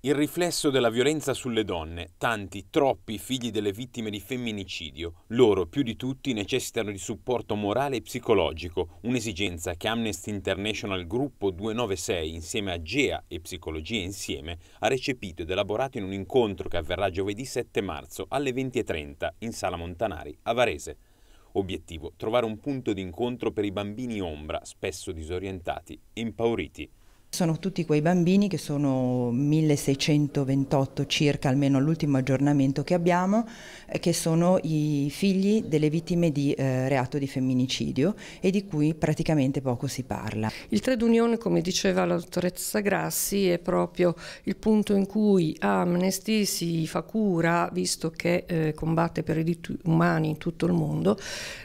Il riflesso della violenza sulle donne, tanti, troppi figli delle vittime di femminicidio, loro più di tutti necessitano di supporto morale e psicologico, un'esigenza che Amnesty International Gruppo 296 insieme a GEA e Psicologia Insieme ha recepito ed elaborato in un incontro che avverrà giovedì 7 marzo alle 20.30 in Sala Montanari, a Varese. Obiettivo, trovare un punto di incontro per i bambini ombra, spesso disorientati e impauriti. Sono tutti quei bambini che sono 1628 circa, almeno l'ultimo aggiornamento che abbiamo, eh, che sono i figli delle vittime di eh, reato di femminicidio e di cui praticamente poco si parla. Il Trade Union, come diceva la dottoressa Grassi, è proprio il punto in cui Amnesty si fa cura, visto che eh, combatte per i diritti umani in tutto il mondo,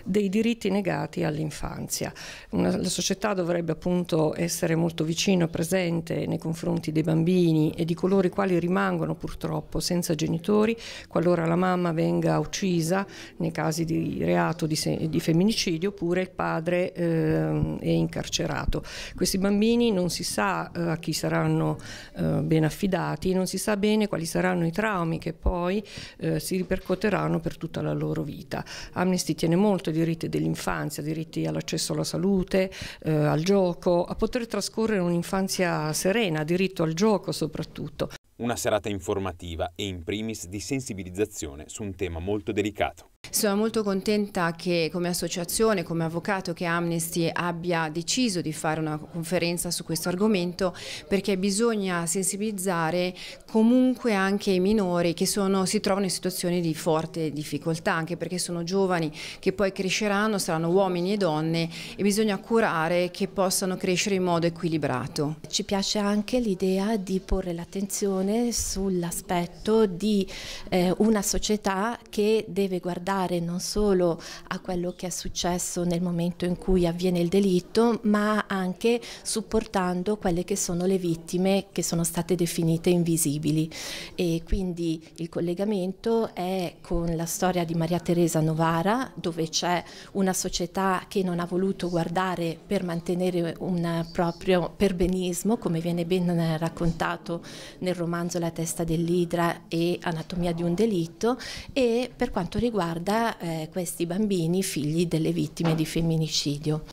dei diritti negati all'infanzia. La società dovrebbe appunto essere molto vicina presente nei confronti dei bambini e di coloro i quali rimangono purtroppo senza genitori qualora la mamma venga uccisa nei casi di reato di, di femminicidio oppure il padre eh, è incarcerato. Questi bambini non si sa eh, a chi saranno eh, ben affidati, non si sa bene quali saranno i traumi che poi eh, si ripercuoteranno per tutta la loro vita. Amnesty tiene molto ai diritti dell'infanzia, diritti all'accesso alla salute, eh, al gioco, a poter trascorrere un'infanzia un'infanzia serena, diritto al gioco soprattutto. Una serata informativa e in primis di sensibilizzazione su un tema molto delicato. Sono molto contenta che come associazione, come avvocato che Amnesty abbia deciso di fare una conferenza su questo argomento perché bisogna sensibilizzare comunque anche i minori che sono, si trovano in situazioni di forte difficoltà, anche perché sono giovani che poi cresceranno, saranno uomini e donne e bisogna curare che possano crescere in modo equilibrato. Ci piace anche l'idea di porre l'attenzione sull'aspetto di eh, una società che deve guardare pensare non solo a quello che è successo nel momento in cui avviene il delitto, ma anche supportando quelle che sono le vittime che sono state definite invisibili. E quindi il collegamento è con la storia di Maria Teresa Novara, dove c'è una società che non ha voluto guardare per mantenere un proprio perbenismo, come viene ben raccontato nel romanzo La testa dell'idra e Anatomia di un delitto, e per quanto riguarda da eh, questi bambini figli delle vittime di femminicidio.